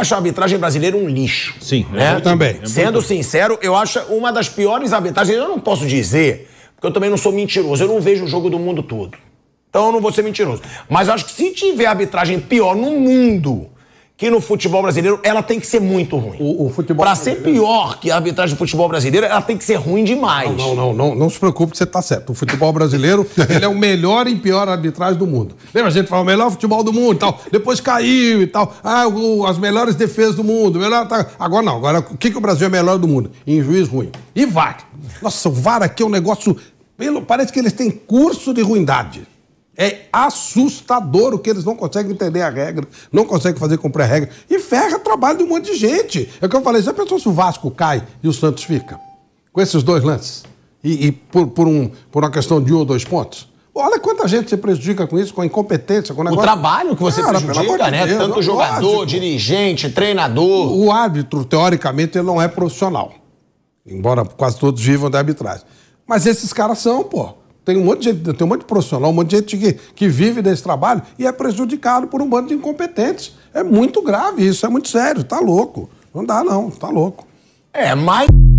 acho a arbitragem brasileira um lixo. Sim, né? eu também. É Sendo sincero, eu acho uma das piores arbitragens. Eu não posso dizer, porque eu também não sou mentiroso. Eu não vejo o jogo do mundo todo. Então eu não vou ser mentiroso. Mas acho que se tiver arbitragem pior no mundo que no futebol brasileiro ela tem que ser muito ruim. O, o futebol Para ser pior que a arbitragem do futebol brasileiro, ela tem que ser ruim demais. Não, não, não, não, não se preocupe que você está certo. O futebol brasileiro, ele é o melhor e pior arbitragem do mundo. Lembra a gente fala o melhor futebol do mundo e tal, depois caiu e tal. Ah, o, as melhores defesas do mundo, melhor tá. agora não, agora o que que o Brasil é melhor do mundo? Em juiz ruim. E VAR. Nossa, o VAR aqui é um negócio pelo, parece que eles têm curso de ruindade. É assustador o que eles não conseguem entender a regra, não conseguem fazer cumprir a regra. E ferra trabalho de um monte de gente. É o que eu falei, já pensou se o Vasco cai e o Santos fica? Com esses dois lances? E, e por, por, um, por uma questão de um ou dois pontos? Olha quanta gente se prejudica com isso, com a incompetência, com o negócio. O trabalho que você Cara, prejudica, né? Deus, Tanto é jogador, lógico. dirigente, treinador. O, o árbitro, teoricamente, ele não é profissional. Embora quase todos vivam da arbitragem. Mas esses caras são, pô. Tem um monte de gente, tem um monte de profissional, um monte de gente que, que vive desse trabalho e é prejudicado por um bando de incompetentes. É muito grave isso, é muito sério, tá louco. Não dá não, tá louco. É, mas.